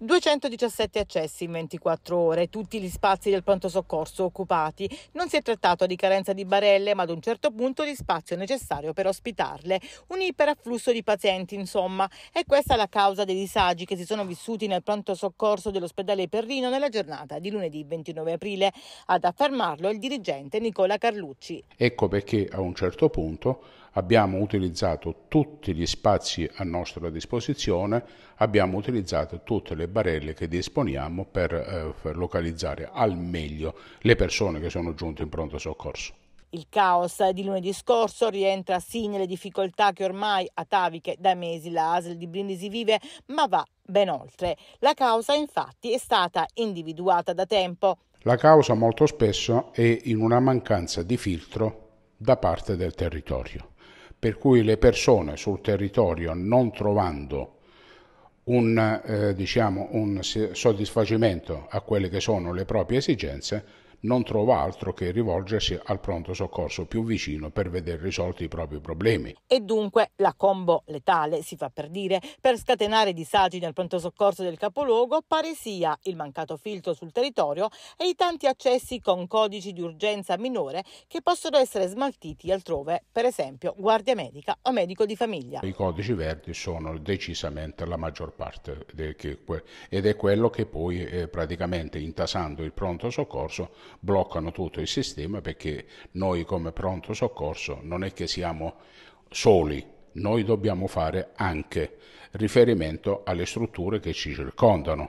217 accessi in 24 ore, tutti gli spazi del pronto soccorso occupati. Non si è trattato di carenza di barelle, ma ad un certo punto di spazio necessario per ospitarle. Un iperafflusso di pazienti, insomma. E questa è la causa dei disagi che si sono vissuti nel pronto soccorso dell'ospedale Perrino nella giornata di lunedì 29 aprile. Ad affermarlo il dirigente Nicola Carlucci. Ecco perché a un certo punto abbiamo utilizzato tutti gli spazi a nostra disposizione, abbiamo utilizzato tutte le barelle che disponiamo per, eh, per localizzare al meglio le persone che sono giunte in pronto soccorso. Il caos di lunedì scorso rientra sì nelle difficoltà che ormai ataviche da mesi la ASL di Brindisi vive, ma va ben oltre. La causa infatti è stata individuata da tempo. La causa molto spesso è in una mancanza di filtro da parte del territorio per cui le persone sul territorio non trovando un, eh, diciamo, un soddisfacimento a quelle che sono le proprie esigenze non trova altro che rivolgersi al pronto soccorso più vicino per vedere risolti i propri problemi. E dunque la combo letale, si fa per dire, per scatenare disagi nel pronto soccorso del capoluogo pare sia il mancato filtro sul territorio e i tanti accessi con codici di urgenza minore che possono essere smaltiti altrove, per esempio guardia medica o medico di famiglia. I codici verdi sono decisamente la maggior parte ed è quello che poi eh, praticamente intasando il pronto soccorso bloccano tutto il sistema perché noi come pronto soccorso non è che siamo soli, noi dobbiamo fare anche riferimento alle strutture che ci circondano